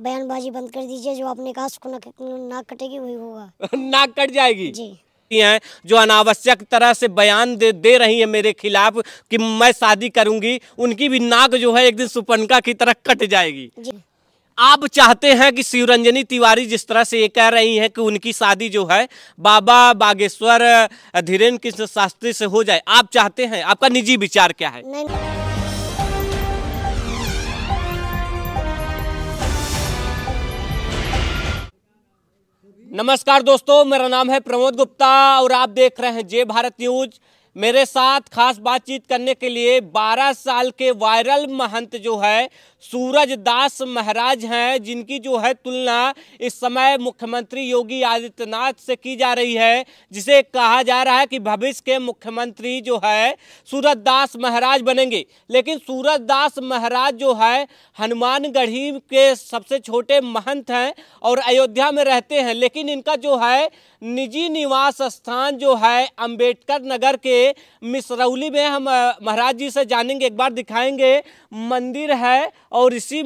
बयानबाजी बंद कर दीजिए जो आपने कहा उसको नाक ना कटेगी वही होगा नाक कट जाएगी जी हैं जो अनावश्यक तरह से बयान दे, दे रही है मेरे खिलाफ कि मैं शादी करूंगी उनकी भी नाक जो है एक दिन सुपनका की तरह कट जाएगी आप चाहते हैं कि शिवरंजनी तिवारी जिस तरह से ये कह रही हैं कि उनकी शादी जो है बाबा बागेश्वर धीरेन्द्र कृष्ण शास्त्री से हो जाए आप चाहते हैं आपका निजी विचार क्या है नहीं। नमस्कार दोस्तों मेरा नाम है प्रमोद गुप्ता और आप देख रहे हैं जे भारत न्यूज मेरे साथ खास बातचीत करने के लिए 12 साल के वायरल महंत जो है सूरज दास महाराज हैं जिनकी जो है तुलना इस समय मुख्यमंत्री योगी आदित्यनाथ से की जा रही है जिसे कहा जा रहा है कि भविष्य के मुख्यमंत्री जो है सूरज दास महाराज बनेंगे लेकिन सूरज दास महाराज जो है हनुमानगढ़ी के सबसे छोटे महंत हैं और अयोध्या में रहते हैं लेकिन इनका जो है निजी निवास स्थान जो है अंबेडकर नगर के मिसरौली में हम महाराज जी से जानेंगे एक बार दिखाएंगे मंदिर है और इसी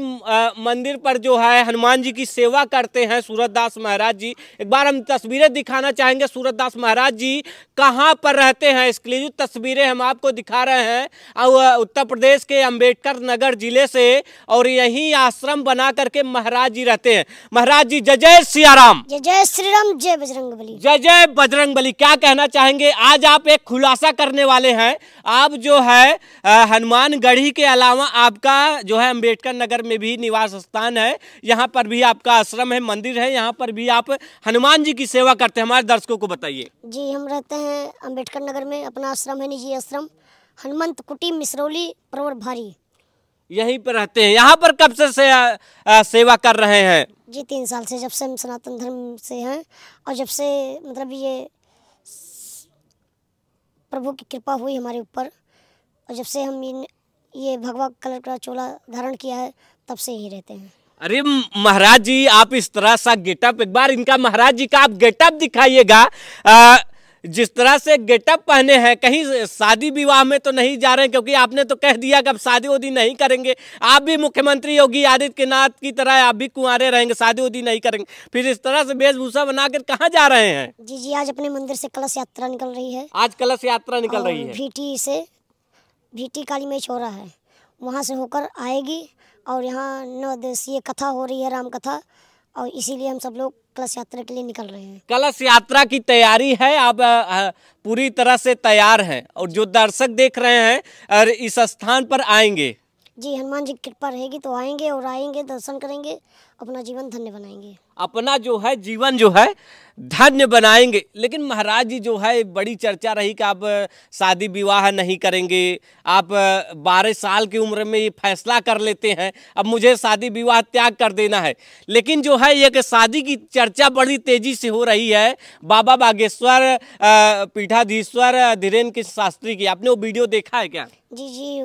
मंदिर पर जो है हनुमान जी की सेवा करते हैं सूरतदास महाराज जी एक बार हम तस्वीरें दिखाना चाहेंगे सूरतदास महाराज जी कहाँ पर रहते हैं इसके लिए तस्वीरें हम आपको दिखा रहे हैं और उत्तर प्रदेश के अम्बेडकर नगर जिले से और यहीं आश्रम बना करके महाराज जी रहते हैं महाराज जी जय जय सियाराम जय जय श्री राम जय बजरंग बजरंगबली जय जय बजरंगबली क्या कहना चाहेंगे आज आप एक खुलासा करने वाले हैं आप जो है हनुमानगढ़ी के अलावा आपका जो है अम्बेडकर नगर में भी निवास स्थान है यहाँ पर भी आपका आश्रम है मंदिर है यहाँ पर भी आप हनुमान जी की सेवा करते हैं हमारे दर्शकों को बताइए जी हम रहते हैं अम्बेडकर नगर में अपना आश्रम है निजी आश्रम हनुमंत कुटी मिसरौली प्रवर भारी यहीं पर रहते हैं यहाँ पर कब से, से आ, आ, सेवा कर रहे हैं जी तीन साल से जब से हम सनातन धर्म से हैं और जब से मतलब ये प्रभु की कृपा हुई हमारे ऊपर और जब से हम इन ये भगवा कलर का चोला धारण किया है तब से ही रहते हैं अरे महाराज जी आप इस तरह सा गेटअप एक बार इनका महाराज जी का आप गेटअप दिखाइएगा जिस तरह से गेटअप पहने हैं कहीं शादी विवाह में तो नहीं जा रहे क्योंकि आपने तो कह दिया कि अब शादी उदी नहीं करेंगे आप भी मुख्यमंत्री योगी आदित्यनाथ की तरह आप भी कुंवरे रहेंगे शादी उदी नहीं करेंगे फिर इस तरह से वेशभूषा बनाकर कहाँ जा रहे हैं जी जी आज अपने मंदिर से कलश यात्रा निकल रही है आज कलश यात्रा निकल रही है भीटी से भीटी काली मैच हो रहा है वहाँ से होकर आएगी और यहाँ नवदेशीय कथा हो रही है राम कथा और इसीलिए हम सब लोग कलश यात्रा के लिए निकल रहे हैं कलश यात्रा की तैयारी है आप पूरी तरह से तैयार हैं और जो दर्शक देख रहे हैं और इस स्थान पर आएंगे जी हनुमान जी की कृपा रहेगी तो आएंगे और आएंगे दर्शन करेंगे अपना जीवन धन्य बनाएंगे अपना जो है जीवन जो है धन्य बनाएंगे लेकिन महाराज जी जो है बड़ी चर्चा रही कि आप शादी विवाह नहीं करेंगे आप बारह साल की उम्र में ये फैसला कर लेते हैं अब मुझे शादी विवाह त्याग कर देना है लेकिन जो है एक शादी की चर्चा बड़ी तेजी से हो रही है बाबा बागेश्वर पीठाधीश्वर धीरेन्द्र कृष्ण शास्त्री की आपने वो वीडियो देखा है क्या जी जी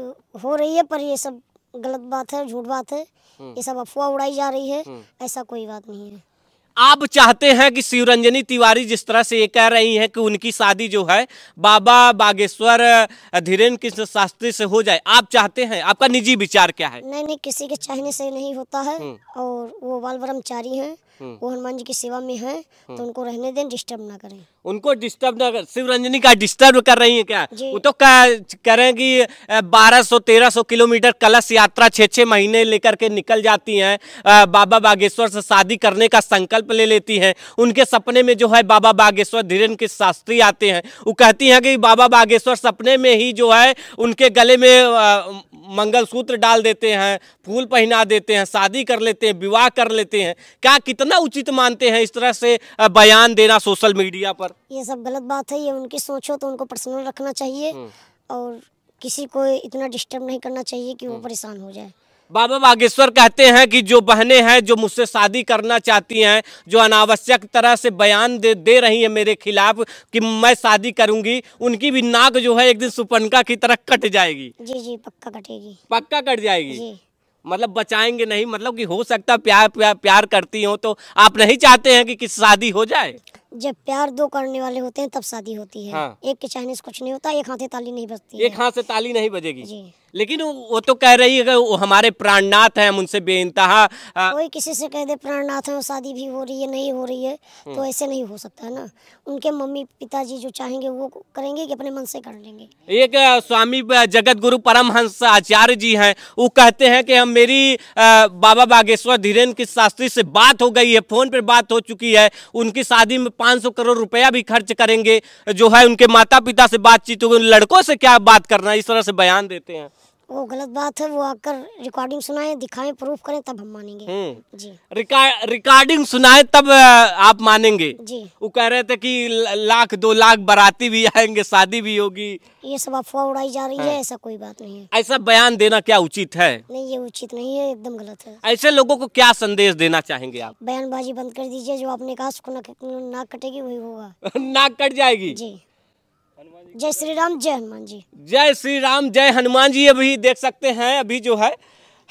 हो रही है पर ये सब गलत बात है झूठ बात है ये हम्म। सब अफवाह उड़ाई जा रही है हम्म। ऐसा कोई बात नहीं है आप चाहते हैं कि शिवरंजनी तिवारी जिस तरह से ये कह रही हैं कि उनकी शादी जो है बाबा बागेश्वर धीरेन्द्र कृष्ण शास्त्री से हो जाए आप चाहते हैं आपका निजी विचार क्या है नहीं नहीं किसी के चाहने से नहीं होता है हम्म। और वो बाल ब्रह्मचारी हैं वो हनुमान जी की सेवा में हैं तो उनको रहने दें डिस्टर्ब ना करें उनको डिस्टर्ब ना कर रंजनी का डिस्टर्ब कर रही है क्या वो तो कह रहे हैं कि बारह सौ तेरह सौ किलोमीटर कलश यात्रा छः छः महीने लेकर के निकल जाती हैं बाबा बागेश्वर से शादी करने का संकल्प ले लेती हैं उनके सपने में जो है बाबा बागेश्वर धीरेन्द्र के शास्त्री आते हैं वो कहती हैं कि बाबा बागेश्वर सपने में ही जो है उनके गले में मंगलसूत्र डाल देते हैं फूल पहना देते हैं शादी कर लेते हैं विवाह कर लेते हैं क्या कितना उचित मानते हैं इस तरह से बयान देना सोशल मीडिया पर ये सब गलत बात है ये उनकी सोच हो तो उनको पर्सनल रखना चाहिए हम्म। और किसी को इतना डिस्टर्ब नहीं करना चाहिए कि वो हम्म। परेशान हो जाए बाबा बागेश्वर कहते हैं कि जो बहनें हैं जो मुझसे शादी करना चाहती हैं जो अनावश्यक तरह से बयान दे दे रही हैं मेरे खिलाफ कि मैं शादी करूंगी उनकी भी नाक जो है एक दिन सुपनका की तरह कट जाएगी जी जी पक्का कटेगी पक्का कट जाएगी मतलब बचाएंगे नहीं मतलब कि हो सकता प्यार प्यार, प्यार करती हो तो आप नहीं चाहते हैं कि किस शादी हो जाए जब प्यार दो करने वाले होते हैं तब शादी होती है हाँ। एक के चाहने से कुछ नहीं होता एक हाथ से ताली नहीं बजती एक हाथ से ताली नहीं बजेगी जी लेकिन वो तो कह रही है कि वो हमारे प्राणनाथ हैं हम उनसे बेइंतहा कोई किसी से कह दे प्राणनाथ है शादी भी हो रही है नहीं हो रही है तो हम्म। ऐसे नहीं हो सकता है ना उनके मम्मी पिताजी जो चाहेंगे वो करेंगे कि अपने मन से कर लेंगे एक स्वामी जगत गुरु परमहंस आचार्य जी हैं वो कहते हैं कि हम मेरी बाबा बागेश्वर धीरेन्द्र की शास्त्री से बात हो गई है फोन पर बात हो चुकी है उनकी शादी में पाँच करोड़ रुपया भी खर्च करेंगे जो है उनके माता पिता से बातचीत होगी लड़कों से क्या बात करना इस तरह से बयान देते हैं वो गलत बात है वो आकर रिकॉर्डिंग सुनाए दिखाए प्रूफ करें तब हम मानेंगे हम्म। जी रिकॉर्डिंग सुनाए तब आप मानेंगे जी वो कह रहे थे कि लाख दो लाख बराती भी आएंगे शादी भी होगी ये सब अफवाह उड़ाई जा रही है हाँ। ऐसा कोई बात नहीं है ऐसा बयान देना क्या उचित है नहीं ये उचित नहीं है एकदम गलत है ऐसे लोगो को क्या संदेश देना चाहेंगे आप बयानबाजी बंद कर दीजिए जो आपने कहा उसको नाक कटेगी वही होगा नाक कट जाएगी जी जय श्री राम जय हनुमान जी जय श्री राम जय हनुमान जी अभी देख सकते हैं अभी जो है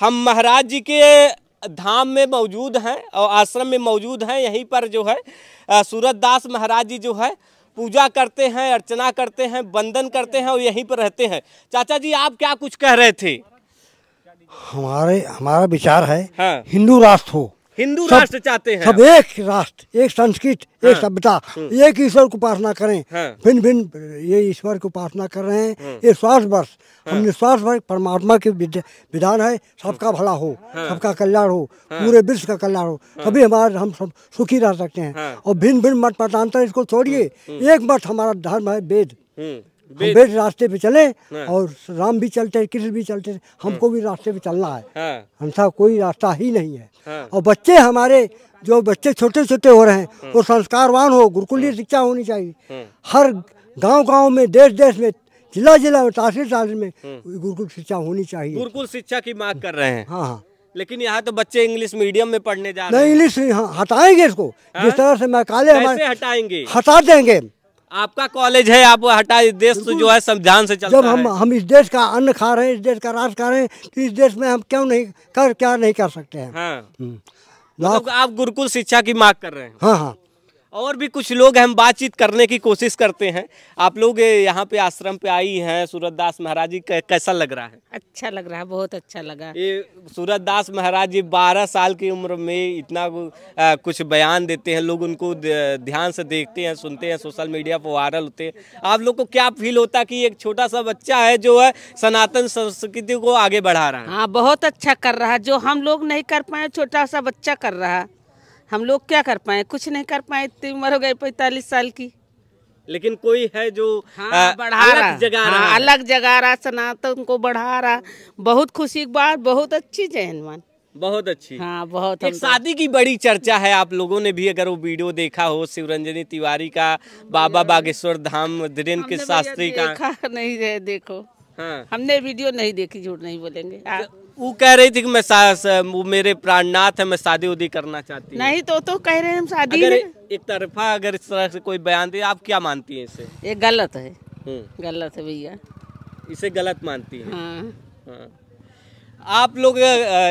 हम महाराज जी के धाम में मौजूद हैं और आश्रम में मौजूद हैं यहीं पर जो है सूरत दास महाराज जी जो है पूजा करते हैं अर्चना करते हैं बंदन करते हैं और यहीं पर रहते हैं चाचा जी आप क्या कुछ कह रहे थे हमारे हमारा विचार है हाँ। हिंदू राष्ट्र हो हिंदू राष्ट्र चाहते हैं सब एक राष्ट्र एक संस्कृत हाँ, एक सभ्यता हम्म। एक ईश्वर को उपासना करें हाँ, भिन्न भिन्न ये ईश्वर को उपासना कर रहे हैं हाँ। ये श्वास वर्ष हाँ। हमने श्वास वर्ष परमात्मा के विधान है सबका हाँ। भला हो सबका कल्याण हो पूरे विश्व का कल्याण हो सभी हमारे हम सब सुखी रह सकते हैं और भिन्न भिन्न मत मतांतर इसको छोड़िए एक मत हमारा धर्म है वेद हम्म। बेद रास्ते पे चले हाँ। और राम भी चलते कृष्ण भी चलते हैं हमको हाँ। भी रास्ते पे चलना है हाँ। हमसा कोई रास्ता ही नहीं है और बच्चे हमारे जो बच्चे छोटे छोटे हो रहे हैं वो संस्कारवान हो गुरुकुलीय शिक्षा होनी चाहिए हर गांव गांव में देश देश में जिला जिला में तहसील तहसील में गुरुकुल शिक्षा होनी चाहिए गुरुकुल शिक्षा की मांग कर रहे हैं हाँ हाँ लेकिन यहाँ तो बच्चे इंग्लिश मीडियम में पढ़ने जा रहे हैं इंग्लिश हटाएंगे इसको जिस तरह से मैं काले हटाएंगे हटा देंगे आपका कॉलेज है आप हटा इस देश तो जो है संविधान से चलता जब हम हम इस देश का अन्न खा रहे हैं इस देश का राज खा रहे हैं तो इस देश में हम क्यों नहीं कर क्या नहीं कर सकते हैं हाँ। हम्म। मतलब आप गुरुकुल शिक्षा की मांग कर रहे हैं हाँ हाँ और भी कुछ लोग हम बातचीत करने की कोशिश करते हैं आप लोग यहाँ पे आश्रम पे आई हैं सूरतदास महाराज जी कैसा लग रहा है अच्छा लग रहा है बहुत अच्छा लगा ये सूरतदास महाराज जी बारह साल की उम्र में इतना आ, कुछ बयान देते हैं लोग उनको ध्यान से देखते हैं सुनते हैं सोशल मीडिया पर वायरल होते हैं आप लोग को क्या फील होता है कि एक छोटा सा बच्चा है जो है सनातन संस्कृति को आगे बढ़ा रहा है हाँ बहुत अच्छा कर रहा है जो हम लोग नहीं कर पाए छोटा सा बच्चा कर रहा है हम लोग क्या कर पाए कुछ नहीं कर पाए इतनी उम्र हो गई पैतालीस साल की लेकिन कोई है जो हाँ, आ, बढ़ा अलग जगा हाँ, रहा अलग जगा रहा सनातन को बढ़ा रहा बहुत खुशी की बात बहुत अच्छी जय हनुमान बहुत अच्छी हाँ बहुत एक तो- शादी की बड़ी चर्चा है आप लोगों ने भी अगर वो वीडियो देखा हो शिवरंजनी तिवारी का बाबा बागेश्वर धाम धीरेन्द्र के शास्त्री का नहीं देखो हाँ हमने वीडियो नहीं देखी झूठ नहीं बोलेंगे वो कह रही थी कि मैं वो मेरे प्राणनाथ है मैं शादी उदी करना चाहती नहीं तो तो कह रहे हैं हम शादी एक तरफा अगर इस तरह से कोई बयान दे आप क्या मानती हैं इसे ये गलत है हम्म। गलत है भैया इसे गलत मानती है हाँ। हाँ। आप लोग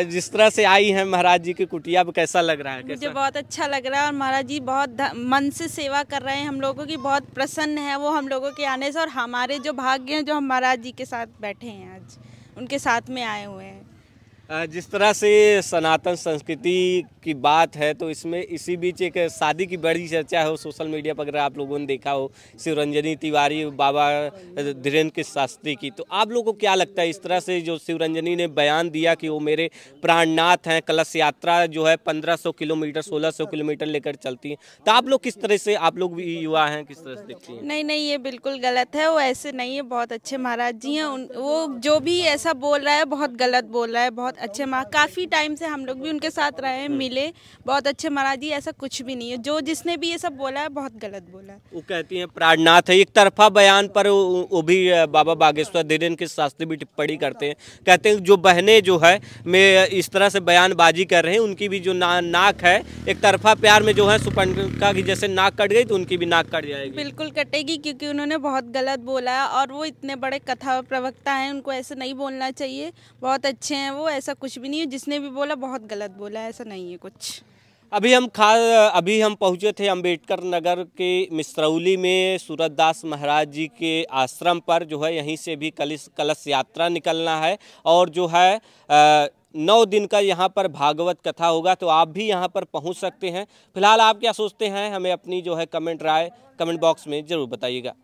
जिस तरह से आई हैं महाराज जी की कुटिया अब कैसा लग रहा है कैसा? मुझे बहुत अच्छा लग रहा है और महाराज जी बहुत मन से सेवा कर रहे हैं हम लोगों की बहुत प्रसन्न है वो हम लोगों के आने से और हमारे जो भाग्य हैं जो हम महाराज जी के साथ बैठे हैं आज उनके साथ में आए हुए हैं जिस तरह से सनातन संस्कृति की बात है तो इसमें इसी बीच एक शादी की बड़ी चर्चा हो सोशल मीडिया पर अगर आप लोगों ने देखा हो शिवरंजनी तिवारी बाबा धीरेन्द्र के शास्त्री की तो आप लोगों को क्या लगता है इस तरह से जो शिवरंजनी ने बयान दिया कि वो मेरे प्राणनाथ हैं कलश यात्रा जो है 1500 किलोमीटर 1600 किलोमीटर लेकर चलती हैं तो आप लोग किस तरह से आप लोग भी युवा हैं किस तरह से देखते हैं नहीं नहीं ये बिल्कुल गलत है वो ऐसे नहीं है बहुत अच्छे महाराज जी हैं वो जो भी ऐसा बोल रहा है बहुत गलत बोल रहा है बहुत बहुत अच्छे महाराज काफ़ी टाइम से हम लोग भी उनके साथ रहे हम्म। मिले बहुत अच्छे महाराज जी ऐसा कुछ भी नहीं है जो जिसने भी ये सब बोला है बहुत गलत बोला वो कहती हैं प्राणनाथ है एक तरफा बयान पर वो भी बाबा बागेश्वर धीरेन के शास्त्री भी टिप्पणी करते हैं कहते हैं जो बहनें जो है मैं इस तरह से बयानबाजी कर रहे हैं उनकी भी जो ना, नाक है एक तरफा प्यार में जो है सुपर्णिका की जैसे नाक कट गई तो उनकी भी नाक कट जाएगी बिल्कुल कटेगी क्योंकि उन्होंने बहुत गलत बोला और वो इतने बड़े कथा प्रवक्ता हैं उनको ऐसे नहीं बोलना चाहिए बहुत अच्छे हैं वो ऐसे ऐसा कुछ भी नहीं है जिसने भी बोला बहुत गलत बोला ऐसा नहीं है कुछ अभी हम खा अभी हम पहुंचे थे अंबेडकर नगर के मिसरौली में सूरत दास महाराज जी के आश्रम पर जो है यहीं से भी कलश कलश यात्रा निकलना है और जो है आ, नौ दिन का यहाँ पर भागवत कथा होगा तो आप भी यहाँ पर पहुँच सकते हैं फिलहाल आप क्या सोचते हैं हमें अपनी जो है कमेंट राय कमेंट बॉक्स में ज़रूर बताइएगा